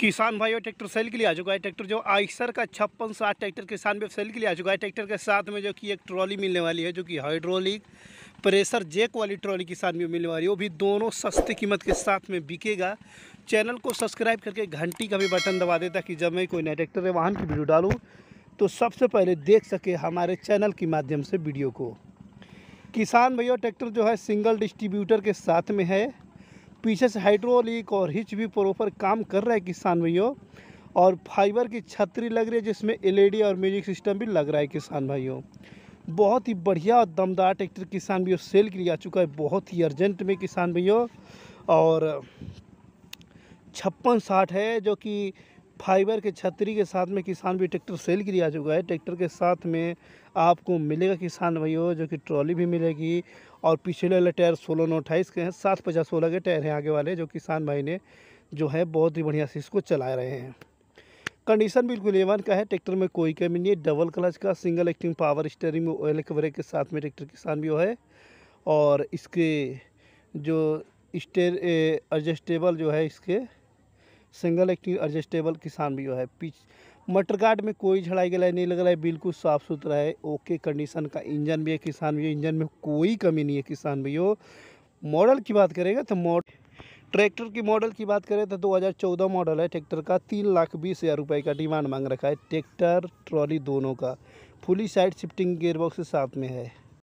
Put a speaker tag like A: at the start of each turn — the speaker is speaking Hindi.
A: किसान भाइयों ट्रैक्टर सेल के लिए आ चुका है ट्रैक्टर जो आइसर का छप्पन साठ ट्रैक्टर किसान भी सेल के लिए आ चुका है ट्रैक्टर के साथ में जो कि एक ट्रॉली मिलने वाली है जो कि हाइड्रोलिक प्रेशर जेक वाली ट्रॉली किसान में मिलने वाली है वो भी दोनों सस्ते कीमत के साथ में बिकेगा चैनल को सब्सक्राइब करके घंटी का भी बटन दबा देता कि जब मैं कोई नया ट्रैक्टर है वाहन की वीडियो डालूँ तो सबसे पहले देख सके हमारे चैनल के माध्यम से वीडियो को किसान भैया ट्रैक्टर जो है सिंगल डिस्ट्रीब्यूटर के साथ में है पीछे से हाइड्रोलिक और हिच भी प्रॉपर काम कर रहा है किसान भाइयों और फाइबर की छतरी लग रही है जिसमें एलईडी e और म्यूजिक सिस्टम भी लग रहा है किसान भाइयों बहुत ही बढ़िया और दमदार ट्रैक्टर किसान भाइयों सेल के लिए आ चुका है बहुत ही अर्जेंट में किसान भाइयों और छप्पन साठ है जो कि फाइबर के छतरी के साथ में किसान भी ट्रैक्टर सेल के लिए आ चुका है ट्रैक्टर के साथ में आपको मिलेगा किसान भाइयों जो कि ट्रॉली भी मिलेगी और पिछले वाले टायर सोलह नौ अट्ठाईस के हैं सात पचास सोलह के टायर हैं आगे वाले जो किसान भाई ने जो है बहुत ही बढ़िया से इसको चला रहे हैं कंडीशन बिल्कुल एवन का है ट्रैक्टर में कोई कमी नहीं है डबल क्लच का single acting power steering oil brake के साथ में ट्रैक्टर किसान भी है और इसके जो स्टेयर एडजस्टेबल जो है इसके सिंगल एक्टिव एडजस्टेबल किसान भी है पिच मटर गार्ड में कोई झड़ाई गलाई नहीं लग रहा है बिल्कुल साफ़ सुथरा है ओके कंडीशन का इंजन भी है किसान भी इंजन में कोई कमी नहीं है किसान भी मॉडल की बात करेगा तो मॉडल ट्रैक्टर की मॉडल की बात करें तो 2014 मॉडल है ट्रैक्टर का तीन लाख बीस हज़ार रुपये का डिमांड मांग रखा है ट्रैक्टर ट्रॉली दोनों का फुली साइड शिफ्टिंग गेयरबॉक्स साथ में है